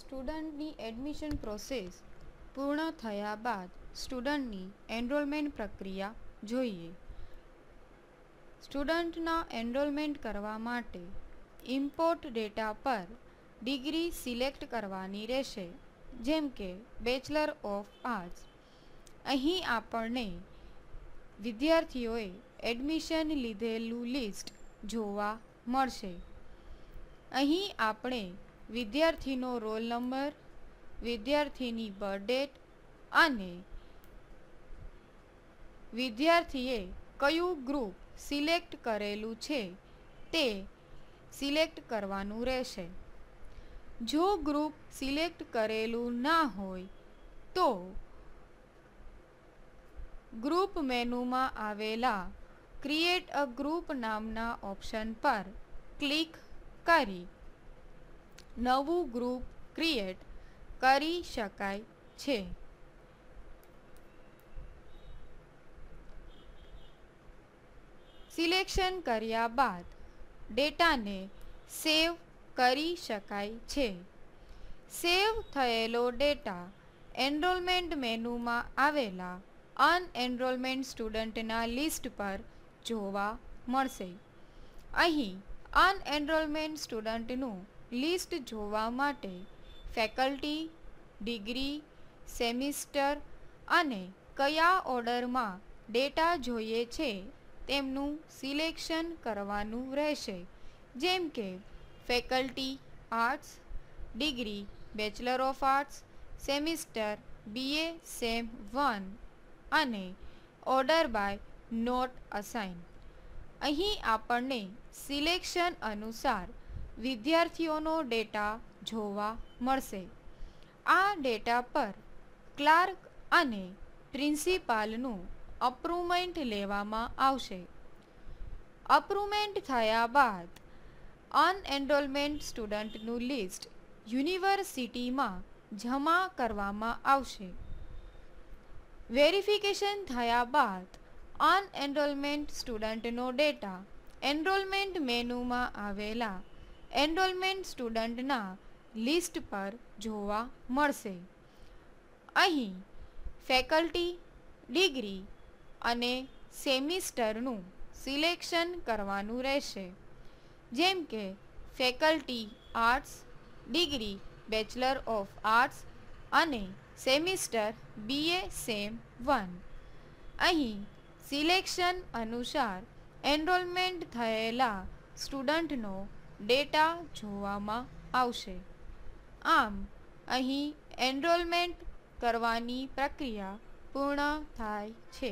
સ્ટુડન્ટની admission process પૂર્ણ થયા બાદ સ્ટુડન્ટની એનરોલમેન્ટ પ્રક્રિયા જોઈએ સ્ટુડન્ટના એનરોલમેન્ટ કરવા માટે ઇમ્પોર્ટ ડેટા પર ડિગ્રી સિલેક્ટ કરવાની રહેશે જેમ કે બેચલર ઓફ આર્ટ્સ અહીં આપણને વિદ્યાર્થીઓએ એડમિશન લીધેલું લિસ્ટ જોવા મળશે અહીં આપણે વિદ્યાર્થીનો રોલ નંબર વિદ્યાર્થીની બર્થ અને વિદ્યાર્થીએ કયું ગ્રુપ સિલેક્ટ કરેલું છે તે સિલેક્ટ કરવાનું રહેશે જો ગ્રુપ સિલેક્ટ કરેલું ના હોય તો ગ્રુપ મેનુમાં આવેલા ક્રિએટ અ ગ્રુપ નામના ઓપ્શન પર ક્લિક કરી નવું ગ્રુપ ક્રિએટ કરી શકાય છે સિલેક્શન કર્યા બાદ ડેટાને સેવ કરી શકાય છે સેવ થયેલો ડેટા એનરોલમેન્ટ મેનુમાં આવેલા અનએનરોલમેન્ટ સ્ટુડન્ટના લિસ્ટ પર જોવા મળશે અહીં અનએનરોલમેન્ટ સ્ટુડન્ટનું લિસ્ટ જોવા માટે ફેકલ્ટી ડિગ્રી સેમિસ્ટર અને કયા ઓર્ડરમાં ડેટા જોઈએ છે તેમનું સિલેક્શન કરવાનું રહેશે જેમ કે faculty arts degree bachelor of arts semester BA sem one અને ઓર્ડર બાય નોટ અસાઇન અહીં આપણને સિલેક્શન અનુસાર વિદ્યાર્થીઓનો ડેટા જોવા મળશે આ ડેટા પર ક્લાર્ક અને પ્રિન્સિપાલનું અપ્રુવમેન્ટ લેવામાં આવશે અપ્રુવમેન્ટ થયા બાદ અનએનરોલમેન્ટ સ્ટુડન્ટનું લિસ્ટ યુનિવર્સિટીમાં જમા કરવામાં આવશે વેરિફિકેશન થયા બાદ અનએનરોલમેન્ટ સ્ટુડન્ટનો ડેટા એનરોલમેન્ટ મેનુમાં આવેલા એનરોલમેન્ટ સ્ટુડન્ટના લિસ્ટ પર જોવા મળશે અહીં ફેકલ્ટી ડિગ્રી અને સેમિસ્ટરનું સિલેક્શન કરવાનું રહેશે જેમ કે faculty arts degree bachelor of arts અને સેમિસ્ટર બીએ સેમ વન અહીં સિલેક્શન અનુસાર એનરોલમેન્ટ થયેલા સ્ટુડન્ટનો ડેટા જોવામાં આવશે આમ અહીં એનરોલમેન્ટ કરવાની પ્રક્રિયા પૂર્ણ થાય છે